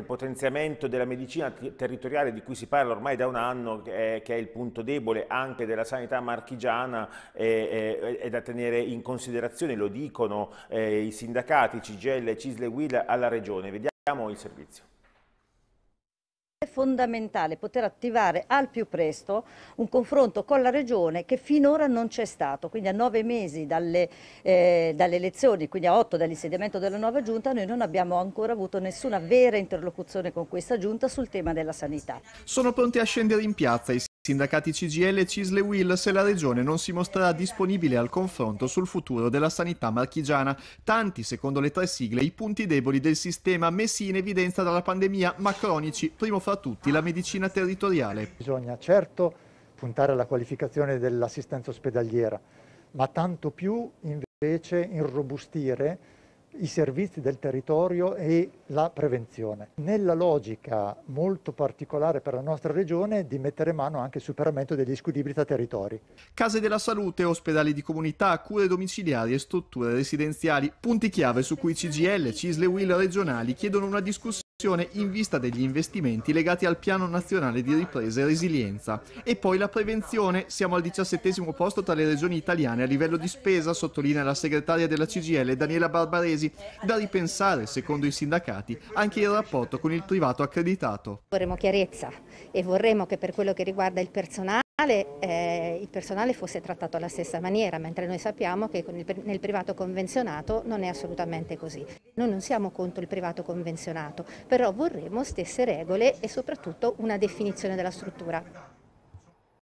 Il potenziamento della medicina territoriale di cui si parla ormai da un anno, che è il punto debole anche della sanità marchigiana, è da tenere in considerazione, lo dicono eh, i sindacati CGL, Cisle e Will alla Regione. Vediamo il servizio. È fondamentale poter attivare al più presto un confronto con la Regione che finora non c'è stato, quindi a nove mesi dalle, eh, dalle, elezioni, quindi a otto dall'insediamento della nuova Giunta, noi non abbiamo ancora avuto nessuna vera interlocuzione con questa Giunta sul tema della sanità. Sono pronti a scendere in piazza Sindacati CGL, Cisle Will se la regione non si mostrerà disponibile al confronto sul futuro della sanità marchigiana. Tanti, secondo le tre sigle, i punti deboli del sistema messi in evidenza dalla pandemia, ma cronici, primo fra tutti la medicina territoriale. Bisogna certo puntare alla qualificazione dell'assistenza ospedaliera, ma tanto più invece irrobustire i servizi del territorio e la prevenzione. Nella logica molto particolare per la nostra regione di mettere mano anche al superamento degli squilibri tra territori. Case della salute, ospedali di comunità, cure domiciliari e strutture residenziali, punti chiave su cui CGL, CISLE e Will regionali chiedono una discussione in vista degli investimenti legati al Piano Nazionale di Ripresa e Resilienza. E poi la prevenzione, siamo al diciassettesimo posto tra le regioni italiane a livello di spesa, sottolinea la segretaria della CGL Daniela Barbaresi, da ripensare, secondo i sindacati, anche il rapporto con il privato accreditato. Vorremmo chiarezza e vorremmo che per quello che riguarda il personale eh, il personale fosse trattato alla stessa maniera, mentre noi sappiamo che il, nel privato convenzionato non è assolutamente così. Noi non siamo contro il privato convenzionato, però vorremmo stesse regole e soprattutto una definizione della struttura.